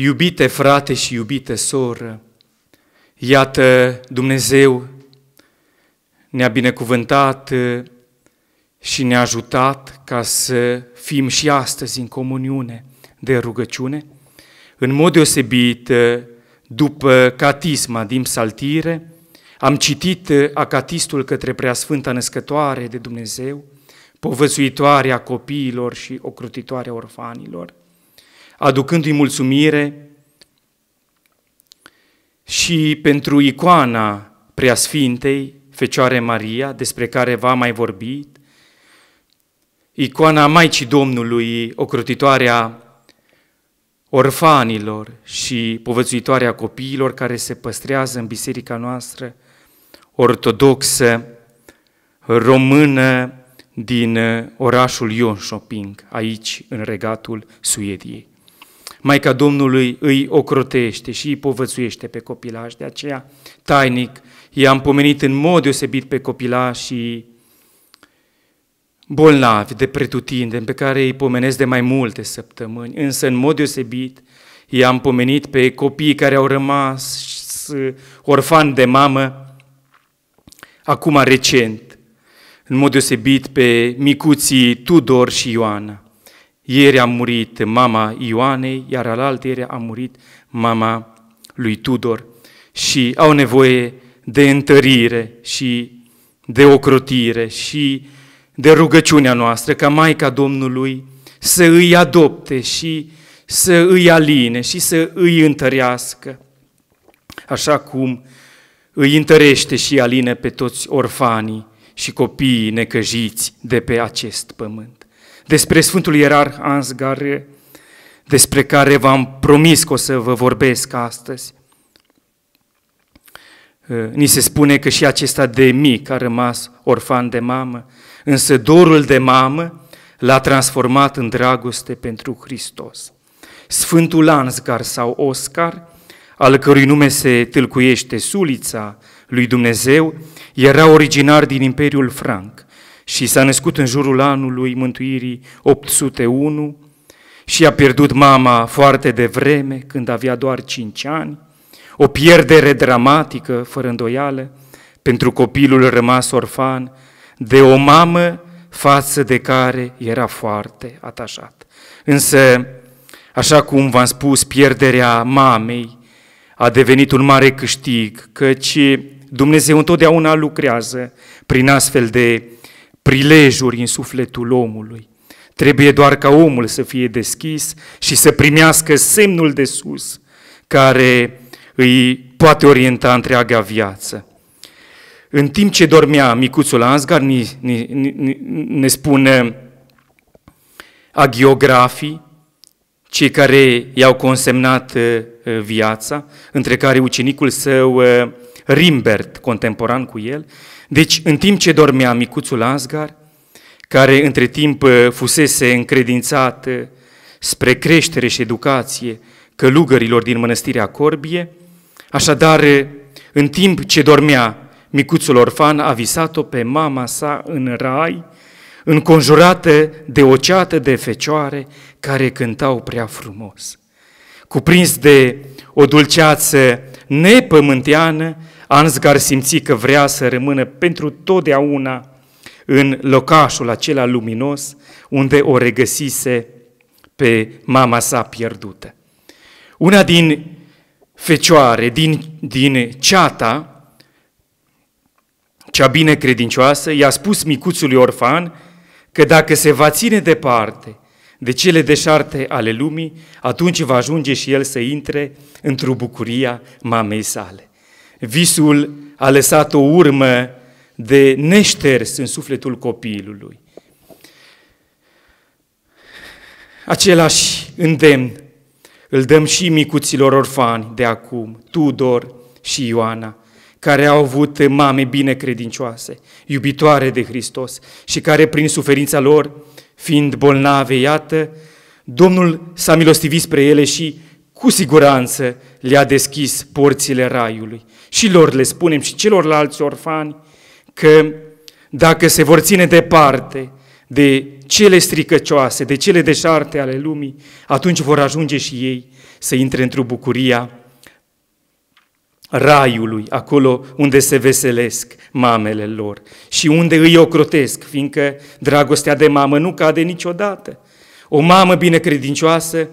Iubite frate și iubite soră, iată Dumnezeu ne-a binecuvântat și ne-a ajutat ca să fim și astăzi în comuniune de rugăciune, în mod deosebit după catisma din saltire, am citit acatistul către Preasfânta Născătoare de Dumnezeu, povățuitoarea copiilor și ocrutitoarea orfanilor aducându-i mulțumire și pentru icoana preasfintei, Fecioare Maria, despre care v-a mai vorbit, icoana Maicii Domnului, ocrutitoarea orfanilor și povățuitoarea copiilor care se păstrează în biserica noastră ortodoxă română din orașul Shopping, aici în regatul Suediei. Maica Domnului îi ocrotește și îi povățuiește pe copilaș. De aceea, tainic, i-am pomenit în mod deosebit pe și bolnavi de pretutindeni, pe care îi pomenesc de mai multe săptămâni, însă în mod deosebit i-am pomenit pe copiii care au rămas orfani de mamă, acum recent, în mod deosebit pe micuții Tudor și Ioana. Ieri a murit mama Ioanei, iar alaltă ieri a murit mama lui Tudor și au nevoie de întărire și de ocrotire și de rugăciunea noastră ca Maica Domnului să îi adopte și să îi aline și să îi întărească, așa cum îi întărește și aline pe toți orfanii și copiii necăjiți de pe acest pământ despre Sfântul Ierarh Ansgar, despre care v-am promis că o să vă vorbesc astăzi. Ni se spune că și acesta de mic a rămas orfan de mamă, însă dorul de mamă l-a transformat în dragoste pentru Hristos. Sfântul Ansgar sau Oscar, al cărui nume se tâlcuiește Sulița lui Dumnezeu, era originar din Imperiul Franc și s-a născut în jurul anului mântuirii 801 și a pierdut mama foarte devreme, când avea doar 5 ani, o pierdere dramatică, fără îndoială, pentru copilul rămas orfan de o mamă față de care era foarte atașat. Însă, așa cum v-am spus, pierderea mamei a devenit un mare câștig, căci Dumnezeu întotdeauna lucrează prin astfel de prilejuri în sufletul omului. Trebuie doar ca omul să fie deschis și să primească semnul de sus care îi poate orienta întreaga viață. În timp ce dormea micuțul Ansgar, ni, ni, ni, ne spune agiografii, cei care i-au consemnat uh, uh, viața, între care ucenicul său uh, Rimbert, contemporan cu el, deci, în timp ce dormea micuțul Asgar, care între timp uh, fusese încredințat uh, spre creștere și educație călugărilor din mănăstirea Corbie, așadar, uh, în timp ce dormea micuțul orfan, a visat-o pe mama sa în rai, înconjurată de o ceată de fecioare care cântau prea frumos. Cuprins de o dulceață nepământeană, Ansgar simți că vrea să rămână pentru totdeauna în locașul acela luminos unde o regăsise pe mama sa pierdută. Una din fecioare, din, din ceata, cea bine credincioasă, i-a spus micuțului orfan că dacă se va ține departe de cele deșarte ale lumii, atunci va ajunge și el să intre într-o bucuria mamei sale. Visul a lăsat o urmă de neșters în sufletul copilului. Același îndemn îl dăm și micuților orfani de acum, Tudor și Ioana, care au avut mame bine credincioase, iubitoare de Hristos și care prin suferința lor, fiind bolnave, iată, Domnul s-a milostivit spre ele și cu siguranță le-a deschis porțile raiului. Și lor le spunem și celorlalți orfani că dacă se vor ține departe de cele stricăcioase, de cele deșarte ale lumii, atunci vor ajunge și ei să intre într-o bucuria raiului, acolo unde se veselesc mamele lor și unde îi ocrotesc, fiindcă dragostea de mamă nu cade niciodată. O mamă binecredincioasă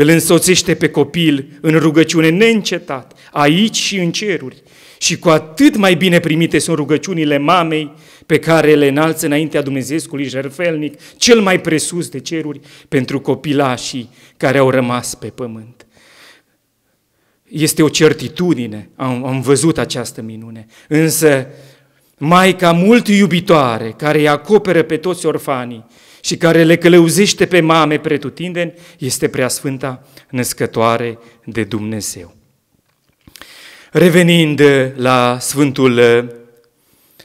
îl însoțește pe copil în rugăciune neîncetat, aici și în ceruri. Și cu atât mai bine primite sunt rugăciunile mamei pe care le înalță înaintea Dumnezeescului jerfelnic, cel mai presus de ceruri, pentru copilașii care au rămas pe pământ. Este o certitudine, am, am văzut această minune, însă Maica mult iubitoare, care îi acoperă pe toți orfanii, și care le călăuzește pe mame pretutindeni, este prea sfânta născătoare de Dumnezeu. Revenind la Sfântul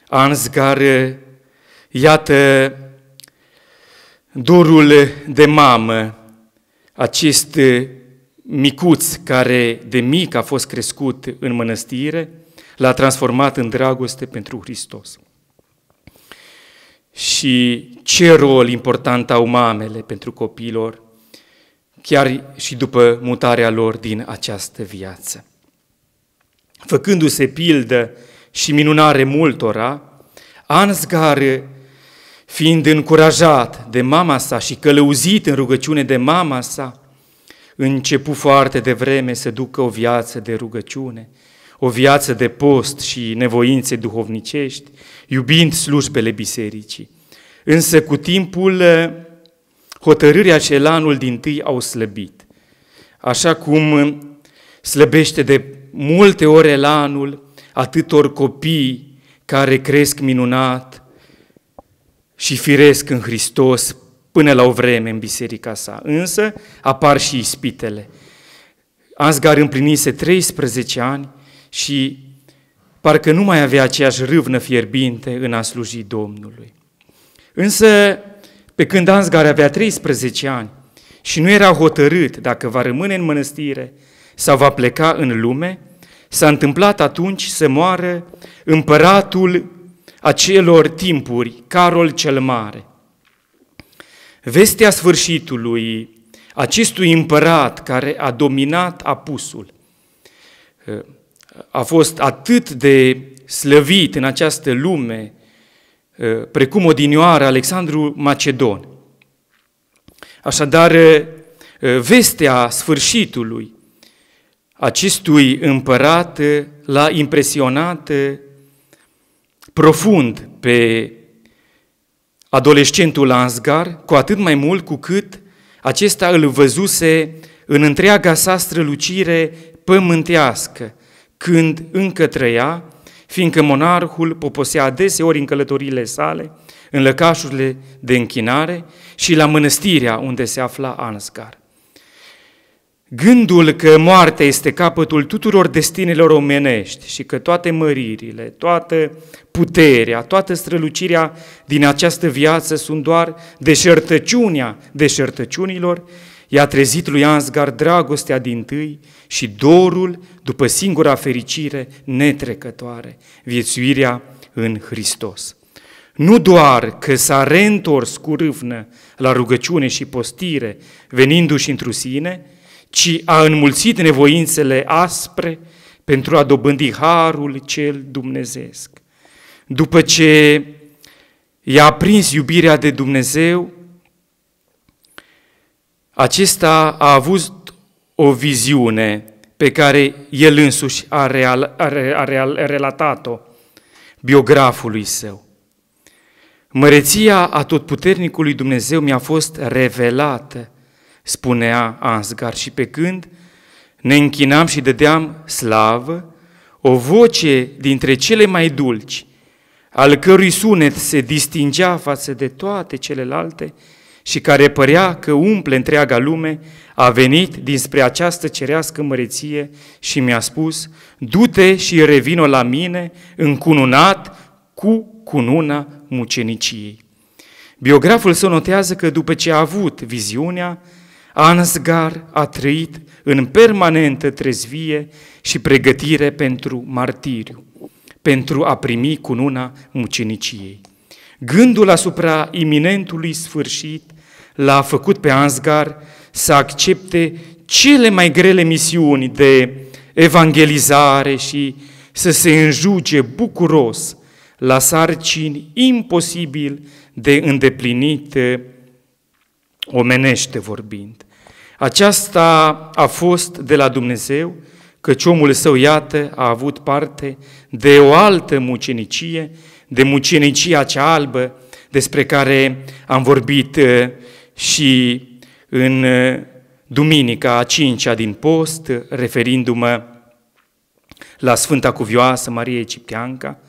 Ansgar, iată dorul de mamă, acest micuț care de mic a fost crescut în mănăstire, l-a transformat în dragoste pentru Hristos și ce rol important au mamele pentru copilor, chiar și după mutarea lor din această viață. Făcându-se pildă și minunare multora, Ansgar, fiind încurajat de mama sa și călăuzit în rugăciune de mama sa, începu foarte devreme să ducă o viață de rugăciune, o viață de post și nevoințe duhovnicești, iubind slujbele bisericii. Însă cu timpul eh, hotărârea și elanul din tâi au slăbit. Așa cum eh, slăbește de multe ori elanul atâtor copii care cresc minunat și firesc în Hristos până la o vreme în biserica sa. Însă apar și ispitele. Ansgar împlinise 13 ani și parcă nu mai avea aceeași râvnă fierbinte în a sluji Domnului. Însă, pe când Ansgar avea 13 ani și nu era hotărât dacă va rămâne în mănăstire sau va pleca în lume, s-a întâmplat atunci să moară împăratul acelor timpuri, Carol cel Mare. Vestea sfârșitului acestui împărat care a dominat apusul a fost atât de slăvit în această lume, uh, precum odinioară Alexandru Macedon. Așadar, uh, vestea sfârșitului acestui împărat uh, l-a impresionat profund pe adolescentul Ansgar, cu atât mai mult cu cât acesta îl văzuse în întreaga sa strălucire pământească, când încă trăia, fiindcă monarhul poposea adeseori în călătoriile sale, în lăcașurile de închinare și la mănăstirea unde se afla Ansgar. Gândul că moartea este capătul tuturor destinelor omenești și că toate măririle, toată puterea, toată strălucirea din această viață sunt doar deșertăciunea deșertăciunilor, i-a trezit lui Ansgar dragostea din tâi și dorul după singura fericire netrecătoare, viețuirea în Hristos. Nu doar că s-a reîntors cu râvnă la rugăciune și postire, venindu-și întru sine, ci a înmulțit nevoințele aspre pentru a dobândi harul cel dumnezeesc. După ce i-a prins iubirea de Dumnezeu, acesta a avut o viziune pe care el însuși a, real, a, re, a, real, a relatat-o biografului său. Măreția atotputernicului Dumnezeu mi-a fost revelată, spunea Ansgar, și pe când ne închinam și dădeam slavă, o voce dintre cele mai dulci, al cărui sunet se distingea față de toate celelalte, și care părea că umple întreaga lume, a venit dinspre această cerească măreție și mi-a spus, du-te și revino la mine, încununat cu cununa muceniciei. Biograful său notează că după ce a avut viziunea, Ansgar a trăit în permanentă trezvie și pregătire pentru martiriu, pentru a primi cununa muceniciei. Gândul asupra iminentului sfârșit l-a făcut pe Ansgar să accepte cele mai grele misiuni de evangelizare și să se înjuge bucuros la sarcini imposibil de îndeplinite eh, omenește vorbind. Aceasta a fost de la Dumnezeu, căci omul său, iată, a avut parte de o altă mucenicie, de mucenicia cea albă, despre care am vorbit eh, și în uh, duminica a cincea din post, referindu-mă la Sfânta Cuvioasă Maria Egipteanca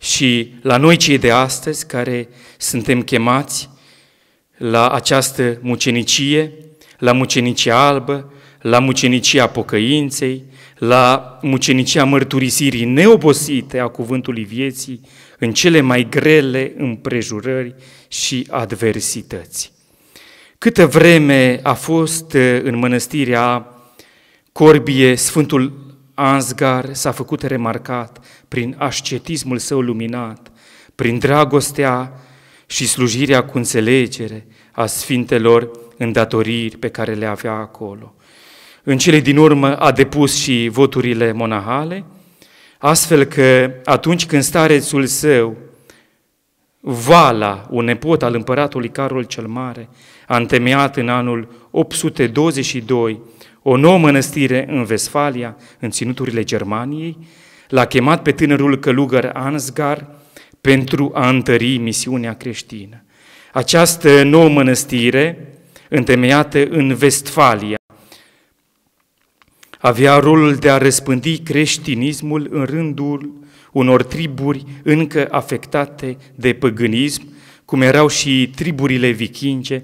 și la noi cei de astăzi care suntem chemați la această mucenicie, la mucenicia albă, la mucenicia pocăinței, la mucenicia mărturisirii neobosite a cuvântului vieții în cele mai grele împrejurări și adversități. Câtă vreme a fost uh, în mănăstirea Corbie, Sfântul Ansgar s-a făcut remarcat prin ascetismul său luminat, prin dragostea și slujirea cu înțelegere a sfintelor îndatoriri pe care le avea acolo. În cele din urmă a depus și voturile monahale, astfel că atunci când starețul său Vala, un nepot al împăratului Carol cel Mare, a întemeiat în anul 822 o nouă mănăstire în Vesfalia, în ținuturile Germaniei, l-a chemat pe tânărul călugăr Ansgar pentru a întări misiunea creștină. Această nouă mănăstire, întemeiată în Vestfalia, avea rolul de a răspândi creștinismul în rândul unor triburi încă afectate de păgânism, cum erau și triburile vikinge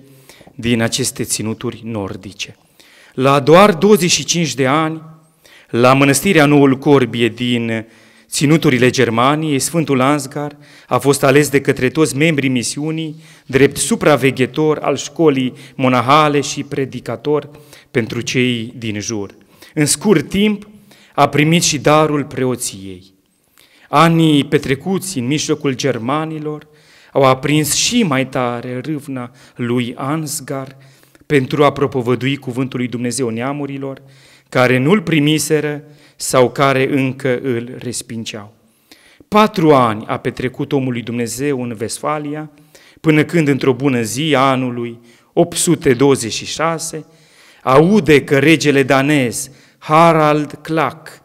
din aceste ținuturi nordice. La doar 25 de ani, la mănăstirea Noul Corbie din ținuturile Germaniei, Sfântul Ansgar a fost ales de către toți membrii misiunii drept supraveghetor al școlii monahale și predicator pentru cei din jur. În scurt timp a primit și darul preoției. Anii petrecuți în mijlocul germanilor au aprins și mai tare râvna lui Ansgar pentru a propovădui cuvântul lui Dumnezeu neamurilor, care nu-l primiseră sau care încă îl respingeau. Patru ani a petrecut omul lui Dumnezeu în Vesfalia, până când într-o bună zi a anului 826 aude că regele danez Harald Clack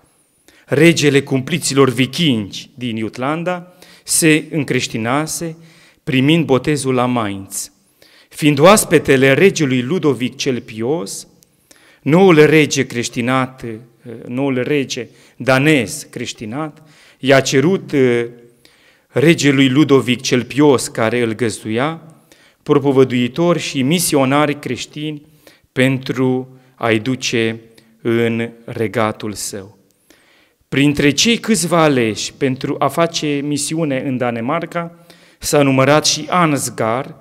regele cumpliților vikingi din Iutlanda, se încreștinase primind botezul la Mainz. Fiind oaspetele regelui Ludovic cel Pios, noul rege creștinat, eh, noul rege danez creștinat, i-a cerut eh, regelui Ludovic cel Pios care îl găzduia, propovăduitori și misionari creștini pentru a-i duce în regatul său. Printre cei câțiva aleși pentru a face misiune în Danemarca, s-a numărat și Ansgar,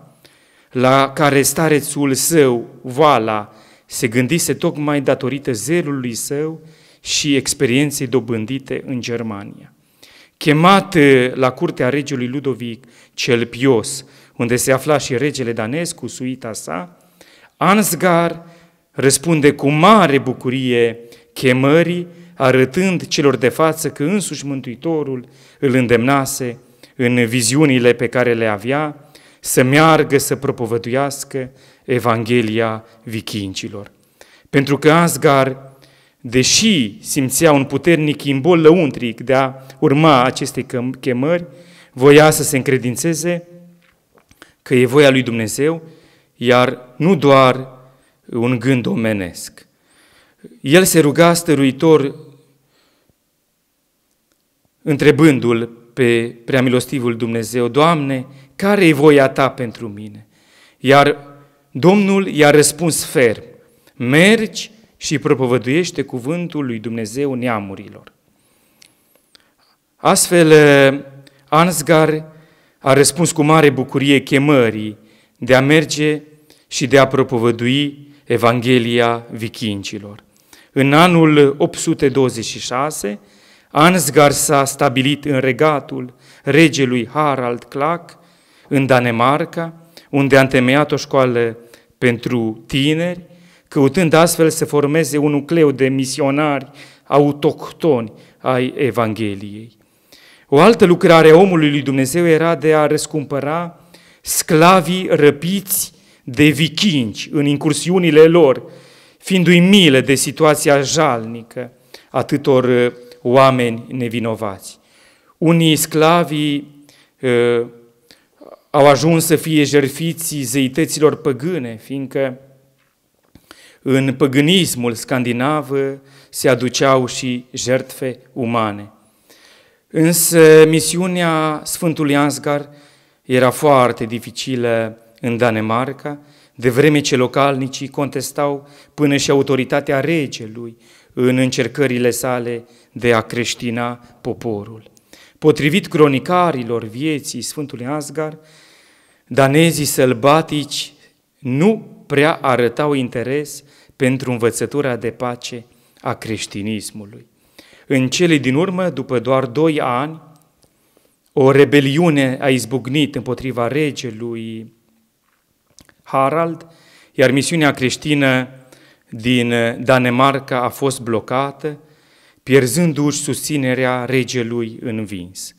la care starețul său, Vala, se gândise tocmai datorită zelului său și experienței dobândite în Germania. Chemat uh, la curtea regelui Ludovic cel Pios, unde se afla și regele danez cu suita sa, Ansgar răspunde cu mare bucurie chemării arătând celor de față că însuși Mântuitorul îl îndemnase în viziunile pe care le avea să meargă să propovăduiască Evanghelia vikingilor. Pentru că Asgar, deși simțea un puternic imbol lăuntric de a urma aceste chemări, voia să se încredințeze că e voia lui Dumnezeu, iar nu doar un gând omenesc. El se ruga stăruitor întrebându-l pe preamilostivul Dumnezeu, Doamne, care e voia ta pentru mine? Iar Domnul i-a răspuns ferm, mergi și propovăduiește cuvântul lui Dumnezeu neamurilor. Astfel, eh, Ansgar a răspuns cu mare bucurie chemării de a merge și de a propovădui Evanghelia vikingilor. În anul 826, Ansgar s-a stabilit în regatul regelui Harald Clac, în Danemarca, unde a întemeiat o școală pentru tineri, căutând astfel să formeze un nucleu de misionari autohtoni ai Evangheliei. O altă lucrare a omului lui Dumnezeu era de a răscumpăra sclavii răpiți de vikingi în incursiunile lor, fiindu-i milă de situația jalnică atâtor oameni nevinovați. Unii sclavii uh, au ajuns să fie jerfiții zeităților păgâne, fiindcă în păgânismul scandinav se aduceau și jertfe umane. Însă misiunea Sfântului Ansgar era foarte dificilă în Danemarca, de vreme ce localnicii contestau până și autoritatea regelui, în încercările sale de a creștina poporul. Potrivit cronicarilor vieții Sfântului Asgar, danezii sălbatici nu prea arătau interes pentru învățătura de pace a creștinismului. În cele din urmă, după doar doi ani, o rebeliune a izbucnit împotriva regelui Harald, iar misiunea creștină din eh, Danemarca a fost blocată, pierzându-și susținerea regelui învins.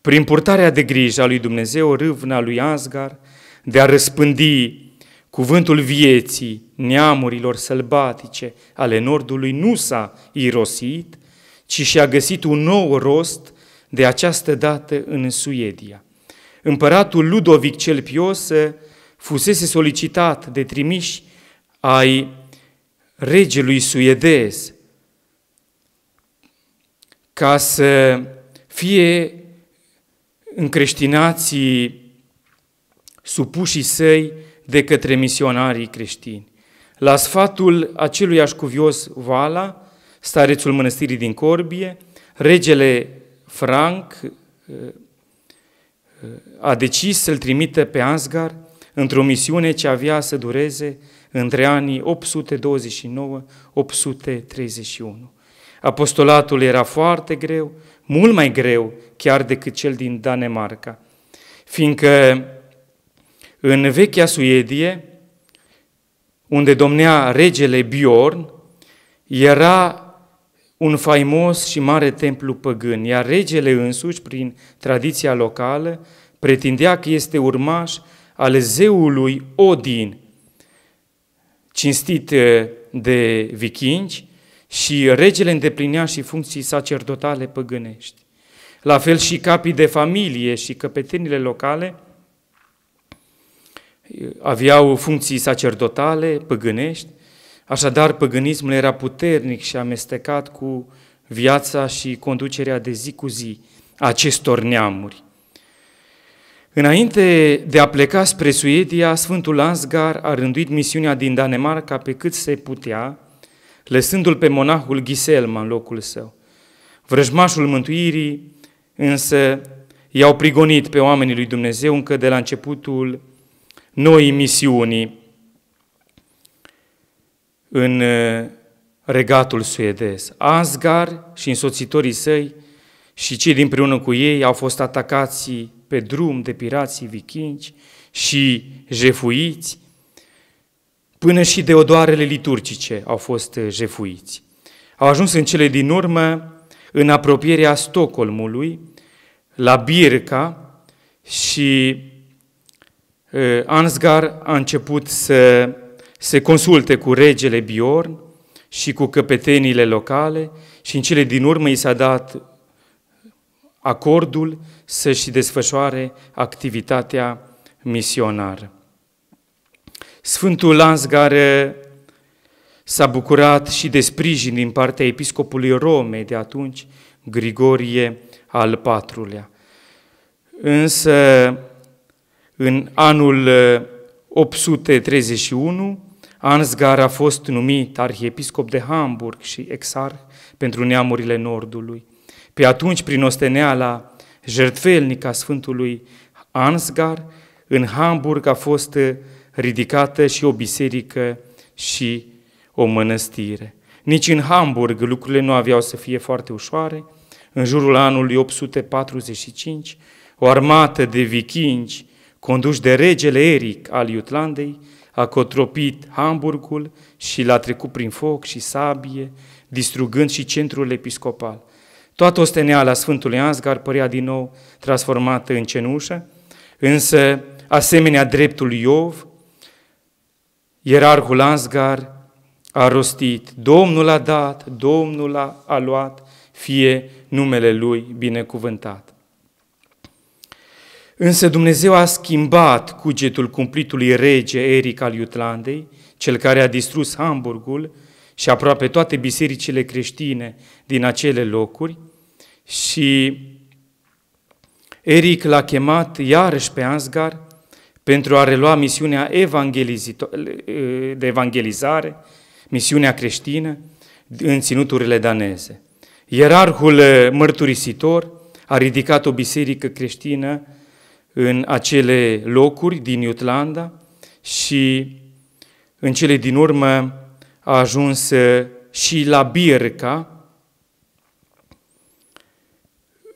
Prin purtarea de grijă a lui Dumnezeu, râvna lui Asgar, de a răspândi cuvântul vieții neamurilor sălbatice ale Nordului, nu s-a irosit, ci și-a găsit un nou rost de această dată în Suedia. Împăratul Ludovic cel Pios eh, fusese solicitat de trimiși ai regelui suedez ca să fie încreștinații supușii săi de către misionarii creștini. La sfatul acelui așcuvios Vala, starețul mănăstirii din Corbie, regele Frank eh, eh, a decis să-l trimită pe Ansgar într-o misiune ce avea să dureze între anii 829-831. Apostolatul era foarte greu, mult mai greu chiar decât cel din Danemarca, fiindcă în vechea Suedie, unde domnea regele Bjorn, era un faimos și mare templu păgân, iar regele însuși, prin tradiția locală, pretindea că este urmaș al zeului Odin, cinstit de vikingi și regele îndeplinea și funcții sacerdotale păgânești. La fel și capii de familie și căpetenile locale aveau funcții sacerdotale păgânești, așadar păgânismul era puternic și amestecat cu viața și conducerea de zi cu zi a acestor neamuri. Înainte de a pleca spre Suedia, Sfântul Ansgar a rânduit misiunea din Danemarca pe cât se putea, lăsându-l pe monahul Giselma în locul său. Vrăjmașul mântuirii însă i-au prigonit pe oamenii lui Dumnezeu încă de la începutul noii misiuni în uh, regatul suedez. Asgar și însoțitorii săi și cei din preună cu ei au fost atacați pe drum de pirații vikingi și jefuiți, până și odoarele liturgice au fost eh, jefuiți. Au ajuns în cele din urmă în apropierea Stockholmului, la Birca și eh, Ansgar a început să se consulte cu regele Bjorn și cu căpetenile locale și în cele din urmă i s-a dat acordul să-și desfășoare activitatea misionară. Sfântul Lansgar s-a bucurat și de sprijin din partea episcopului Romei de atunci, Grigorie al IV-lea. Însă, în anul 831, uh, Ansgar a fost numit arhiepiscop de Hamburg și exar pentru neamurile Nordului. Pe atunci, prin osteneala jertfelnic a Sfântului Ansgar, în Hamburg a fost eh, ridicată și o biserică și o mănăstire. Nici în Hamburg lucrurile nu aveau să fie foarte ușoare. În jurul anului 845, o armată de vikingi, conduși de regele Eric al Iutlandei a cotropit Hamburgul și l-a trecut prin foc și sabie, distrugând și centrul episcopal. Toată osteneala Sfântului Asgar părea din nou transformată în cenușă, însă, asemenea dreptul Iov, ierarhul Asgar a rostit, Domnul a dat, Domnul a, a luat, fie numele Lui binecuvântat. Însă Dumnezeu a schimbat cugetul cumplitului rege Eric al Iutlandei, cel care a distrus Hamburgul și aproape toate bisericile creștine din acele locuri și Eric l-a chemat iarăși pe Ansgar pentru a relua misiunea de evangelizare, misiunea creștină în ținuturile daneze. Ierarhul uh, mărturisitor a ridicat o biserică creștină în acele locuri din Iutlanda și în cele din urmă a ajuns și la Birca,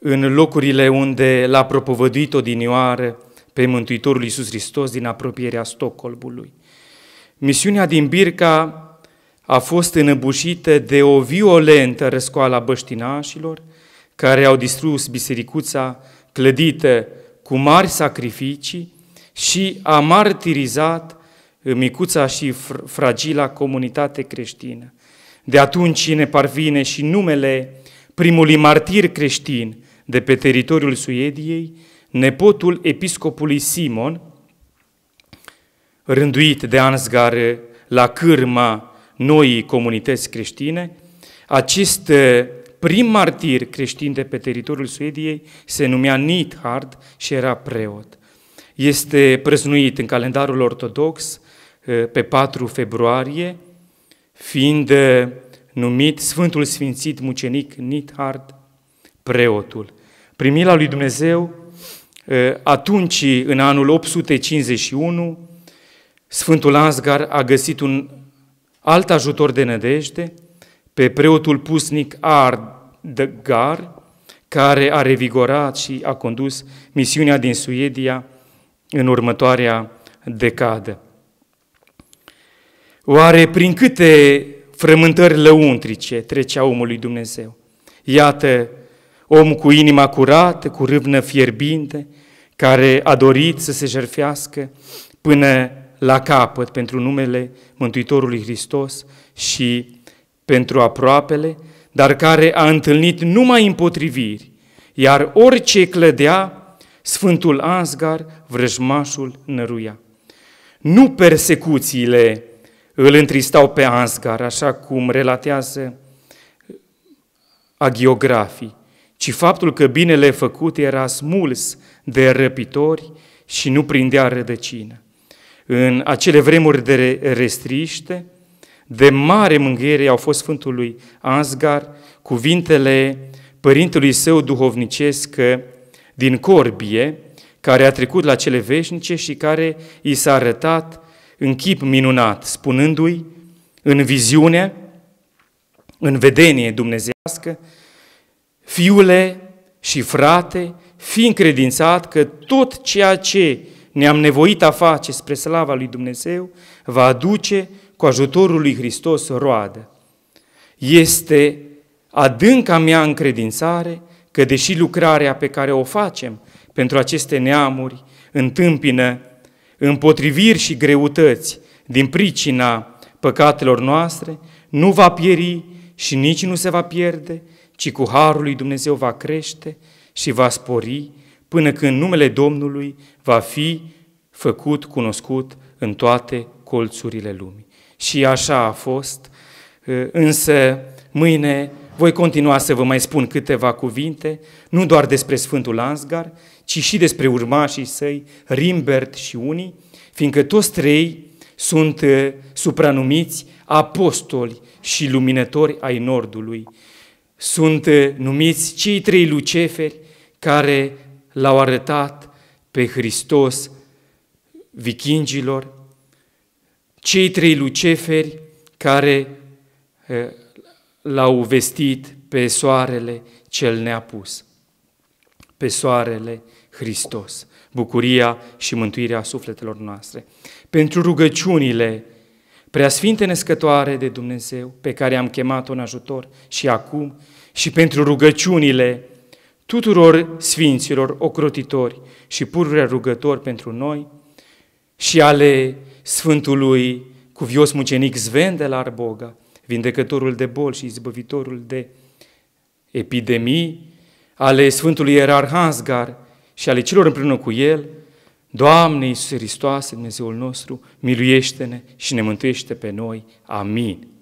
în locurile unde l-a propovăduit odinioară pe Mântuitorul Iisus Hristos din apropierea Stockholmului. Misiunea din Birca a fost înăbușită de o violentă răscoală a băștinașilor, care au distrus bisericuța clădită cu mari sacrificii și a martirizat micuța și fragila comunitate creștină. De atunci ne parvine și numele primului martir creștin de pe teritoriul Suediei, nepotul episcopului Simon, rânduit de Ansgar la cârma noii comunități creștine, acest eh, prim martir creștin de pe teritoriul Suediei se numea Nithard și era preot. Este prăznuit în calendarul ortodox Eh, pe 4 februarie, fiind eh, numit Sfântul Sfințit Mucenic Nithard, preotul. Primila la lui Dumnezeu eh, atunci, în anul 851, Sfântul Ansgar a găsit un alt ajutor de nădejde pe preotul pusnic Ardgar, care a revigorat și a condus misiunea din Suedia în următoarea decadă. Oare prin câte frământări lăuntrice trecea omul lui Dumnezeu? Iată, om cu inima curată, cu râvnă fierbinte, care a dorit să se jerfească până la capăt pentru numele Mântuitorului Hristos și pentru aproapele, dar care a întâlnit numai împotriviri, iar orice clădea, Sfântul Asgar, vrăjmașul năruia. Nu persecuțiile îl întristau pe Ansgar, așa cum relatează agiografii, ci faptul că binele făcut era smuls de răpitori și nu prindea rădăcină. În acele vremuri de restriște, de mare mângâiere au fost Sfântului Ansgar, cuvintele părintelui său duhovnicesc din Corbie, care a trecut la cele veșnice și care i s-a arătat în chip minunat, spunându-i în viziune, în vedenie dumnezească, fiule și frate, fi încredințat că tot ceea ce ne-am nevoit a face spre slava lui Dumnezeu va aduce cu ajutorul lui Hristos roadă. Este adânca mea încredințare că deși lucrarea pe care o facem pentru aceste neamuri întâmpină împotriviri și greutăți din pricina păcatelor noastre, nu va pieri și nici nu se va pierde, ci cu harul lui Dumnezeu va crește și va spori până când numele Domnului va fi făcut cunoscut în toate colțurile lumii. Și așa a fost, ă, însă mâine voi continua să vă mai spun câteva cuvinte, nu doar despre Sfântul Ansgar, ci și despre urmașii săi, Rimbert și unii, fiindcă toți trei sunt uh, supranumiți apostoli și luminători ai Nordului. Sunt uh, numiți cei trei luceferi care l-au arătat pe Hristos vikingilor, cei trei luceferi care uh, l-au vestit pe soarele cel neapus, pe soarele Hristos, bucuria și mântuirea sufletelor noastre. Pentru rugăciunile preasfinte născătoare de Dumnezeu, pe care am chemat-o în ajutor și acum, și pentru rugăciunile tuturor sfinților ocrotitori și pururea rugători pentru noi, și ale Sfântului cuvios mucenic Sven de la Arboga, vindecătorul de bol și izbăvitorul de epidemii, ale Sfântului Erar Hansgar, și ale celor împreună cu El, Doamne Iisuse Hristoase, Dumnezeul nostru, miluiește-ne și ne mântuiește pe noi. Amin.